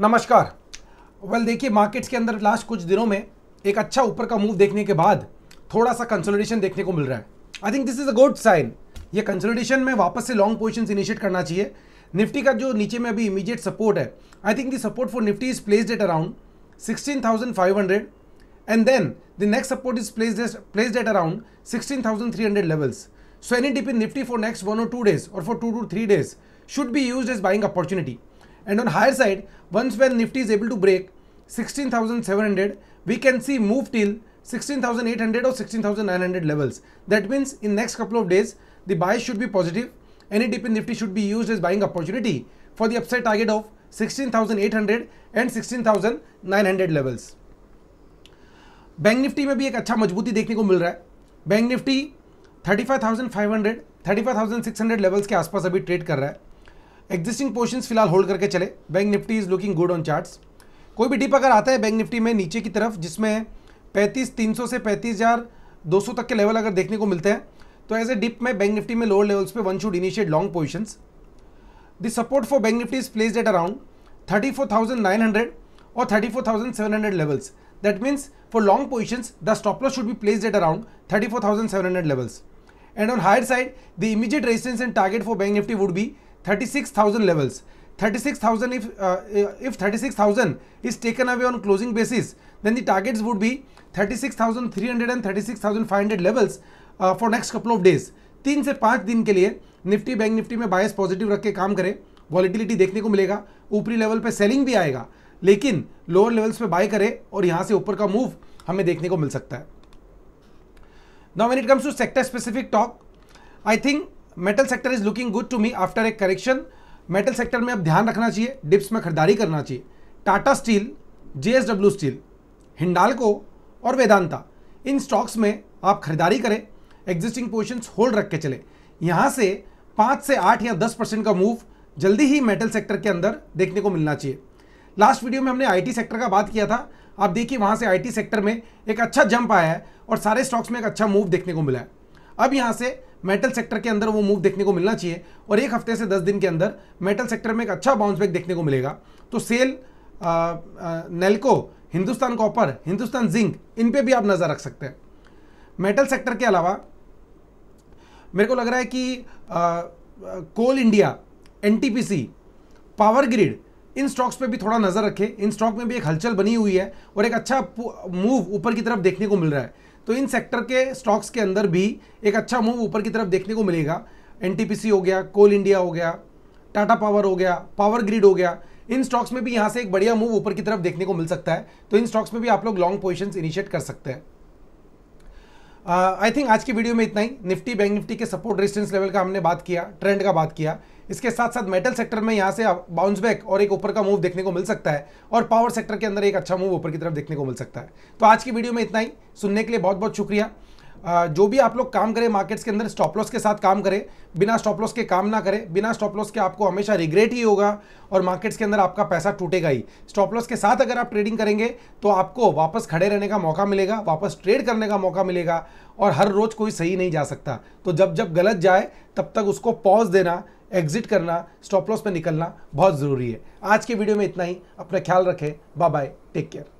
नमस्कार well well, देखिए markets के अंदर लास्ट कुछ दिनों में एक अच्छा ऊपर का मूव देखने के बाद थोड़ा सा कंसोलिडेशन देखने को मिल रहा है I think this is a good sign ये कंसोलिडेशन में वापस से लॉन्ग पोजिशन इनिशिएट करना चाहिए निफ्टी का जो नीचे में अभी इमीडिएट सपोर्ट है I think the support for Nifty is placed at around sixteen thousand five hundred and then the next support is place placed at around sixteen thousand three hundred levels so any dip in Nifty for next one और two days और for two two three days should be use as buying opportunity And on higher side, once when Nifty is able to break 16,700, we can see move till 16,800 or 16,900 levels. That means in next couple of days, the buy should be positive. Any dip in Nifty should be used as buying opportunity for the upside target of 16,800 and 16,900 levels. bank nifty mein bhi ek acha मजबूती dekhne ko mil raha hai bank nifty 35,500, 35,600 levels ke aas आसपास abhi trade kar raha hai existing portion फिलहाल hold करके चले bank Nifty is looking good on charts कोई भी dip अगर आता है बैंक निफ्टी में नीचे की तरफ जिसमें पैंतीस तीन सौ से पैंतीस हज़ार दो सौ तक के लेवल अगर देखने को मिलते हैं तो एज ए डिप में बैंक निफ्टी में लोअर लेवल्स पे one should initiate long position the support for bank Nifty is place at around thirty four thousand nine hundred और thirty four thousand seven hundred levels that means for long position the stop loss should be place at around thirty four thousand seven hundred levels and on higher side the immediate resistance and target for bank Nifty would be 36,000 levels. 36,000 if uh, if 36,000 is taken away on closing basis, then the targets would be 36,300 and 36,500 levels uh, for next couple of days. तीन से पाँच दिन के लिए Nifty bank Nifty में बायस positive रख के काम करें वॉलिटिलिटी देखने को मिलेगा ऊपरी लेवल पे सेलिंग भी आएगा लेकिन लोअर लेवल्स पे बाय करें और यहाँ से ऊपर का मूव हमें देखने को मिल सकता है now when it comes to sector specific talk I think metal sector is looking good to me after a correction metal sector में अब ध्यान रखना चाहिए डिप्स में खरीदारी करना चाहिए Tata steel JSW steel Hindalco और वेदांता इन स्टॉक्स में आप खरीदारी करें एग्जिस्टिंग पोजिशंस होल्ड रख के चले यहाँ से पाँच से आठ या दस परसेंट का मूव जल्दी ही मेटल सेक्टर के अंदर देखने को मिलना चाहिए लास्ट वीडियो में हमने आईटी सेक्टर का बात किया था आप देखिए वहाँ से आईटी सेक्टर में एक अच्छा जंप आया है और सारे स्टॉक्स में एक अच्छा मूव देखने को मिला है अब यहाँ से मेटल सेक्टर के अंदर वो मूव देखने को मिलना चाहिए और एक हफ्ते से दस दिन के अंदर मेटल सेक्टर में एक अच्छा बाउंस बैक देखने को मिलेगा तो सेल नेल्को हिंदुस्तान कॉपर हिंदुस्तान जिंक इन पे भी आप नज़र रख सकते हैं मेटल सेक्टर के अलावा मेरे को लग रहा है कि coal India and power grid इन स्टॉक्स पे भी थोड़ा नज़र रखें इन स्टॉक में भी एक हलचल बनी हुई है और एक अच्छा मूव ऊपर की तरफ देखने को मिल रहा है तो इन सेक्टर के स्टॉक्स के अंदर भी एक अच्छा मूव ऊपर की तरफ देखने को मिलेगा एन हो गया कोल इंडिया हो गया टाटा पावर हो गया पावर ग्रिड हो गया इन स्टॉक्स में भी यहाँ से एक बढ़िया मूव ऊपर की तरफ देखने को मिल सकता है तो इन स्टॉक्स में भी आप लोग लॉन्ग पोजिशन इनिशिएट कर सकते हैं आई uh, थिंक आज की वीडियो में इतना ही निफ्टी बैंक निफ्टी के सपोर्ट रेजिस्टेंस लेवल का हमने बात किया ट्रेंड का बात किया इसके साथ साथ मेटल सेक्टर में यहाँ से बाउंस बैक और एक ऊपर का मूव देखने को मिल सकता है और पावर सेक्टर के अंदर एक अच्छा मूव ऊपर की तरफ देखने को मिल सकता है तो आज की वीडियो में इतना ही सुनने के लिए बहुत बहुत शुक्रिया जो भी आप लोग काम करें मार्केट्स के अंदर स्टॉप लॉस के साथ काम करें बिना स्टॉप लॉस के काम ना करें बिना स्टॉप लॉस के आपको हमेशा रिग्रेट ही होगा और मार्केट्स के अंदर आपका पैसा टूटेगा ही स्टॉप लॉस के साथ अगर आप ट्रेडिंग करेंगे तो आपको वापस खड़े रहने का मौका मिलेगा वापस ट्रेड करने का मौका मिलेगा और हर रोज़ कोई सही नहीं जा सकता तो जब जब गलत जाए तब तक उसको पॉज देना एग्जिट करना स्टॉप लॉस पर निकलना बहुत ज़रूरी है आज के वीडियो में इतना ही अपना ख्याल रखें बाय बाय टेक केयर